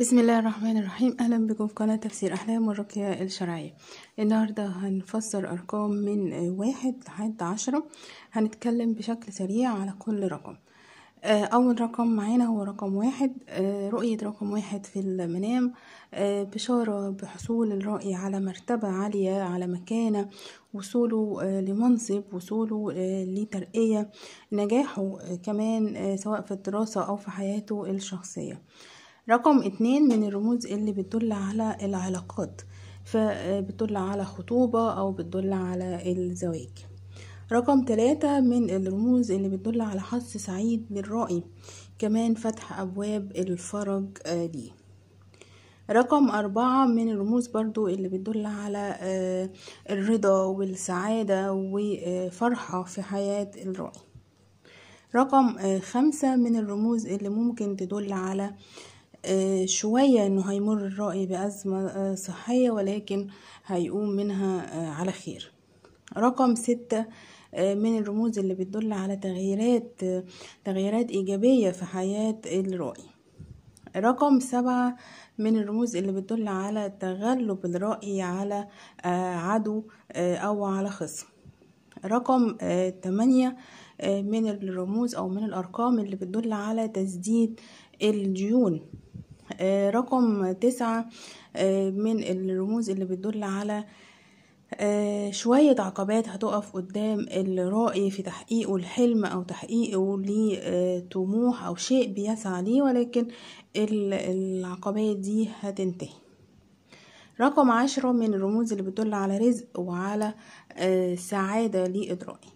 بسم الله الرحمن الرحيم اهلا بكم في قناه تفسير احلام والرقيه الشرعيه النهارده هنفسر ارقام من واحد لحد عشرة هنتكلم بشكل سريع على كل رقم آه، اول رقم معانا هو رقم واحد آه، رؤيه رقم واحد في المنام آه، بشاره بحصول الرأي على مرتبه عاليه على مكانه وصوله لمنصب وصوله لترقيه نجاحه كمان سواء في الدراسه او في حياته الشخصيه رقم اتنين من الرموز اللي بتدل على العلاقات فبتدل على خطوبة أو بتدل على الزواج رقم تلاتة من الرموز اللي بتدل على حظ سعيد للرأي كمان فتح أبواب الفرج آه، ليه رقم أربعة من الرموز برضو اللي بتدل على آه، الرضا والسعادة وفرحة في حياة الرائي رقم آه، خمسة من الرموز اللي ممكن تدل على آه، شوية انه هيمر الرأي بأزمة آه، صحية ولكن هيقوم منها آه، على خير رقم ستة من الرموز اللي بتدل على تغييرات تغييرات إيجابية في حياة الرأي رقم سبعة من الرموز اللي بتدل على تغلب الرأي على عدو أو على خصم رقم تمانية من الرموز أو من الأرقام اللي بتدل على تسديد الديون آه، رقم تسعة آه، من الرموز اللي بتدل على آه، شوية عقبات هتقف قدام الرائي في تحقيقه الحلم أو تحقيقه لطموح أو شيء بيسعى ليه ولكن العقبات دي هتنتهي رقم عشرة من الرموز اللي بتدل على رزق وعلى سعادة لإدرائي